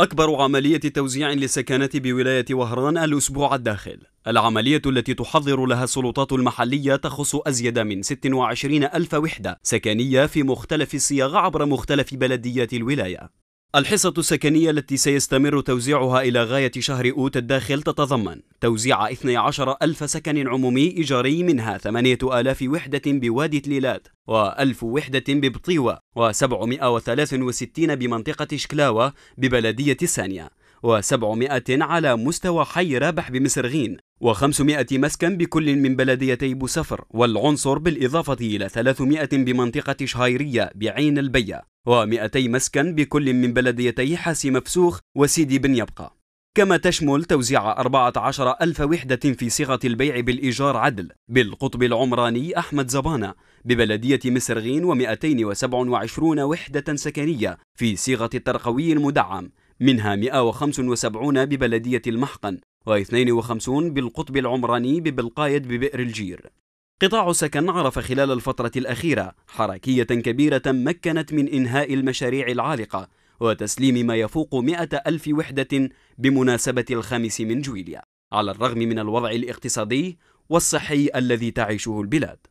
أكبر عملية توزيع للسكنات بولاية وهران الأسبوع الداخل العملية التي تحضر لها السلطات المحلية تخص أزيد من 26 ألف وحدة سكنية في مختلف الصياغ عبر مختلف بلديات الولاية الحصة السكنية التي سيستمر توزيعها إلى غاية شهر أوت الداخل تتضمن توزيع 12 ألف سكن عمومي إيجاري منها 8000 وحدة بوادي تليلات و1000 وحدة ببطيوة و763 بمنطقة شكلاوة ببلدية الثانية و700 على مستوى حي رابح بمسرغين و500 مسكن بكل من بلديتي بوسفر والعنصر بالإضافة إلى 300 بمنطقة شهيرية بعين البية و200 مسكن بكل من بلديتي حاسي مفسوخ وسيدي بن يبقى كما تشمل توزيع 14 ألف وحدة في صيغة البيع بالإيجار عدل بالقطب العمراني أحمد زبانة ببلدية مسرغين و227 وحدة سكنية في صيغة الترقوي المدعم منها 175 ببلدية المحقن و52 بالقطب العمراني ببلقايد ببئر الجير قطاع سكن عرف خلال الفترة الأخيرة حركية كبيرة مكنت من إنهاء المشاريع العالقة وتسليم ما يفوق مئة ألف وحدة بمناسبة الخامس من جويليا على الرغم من الوضع الاقتصادي والصحي الذي تعيشه البلاد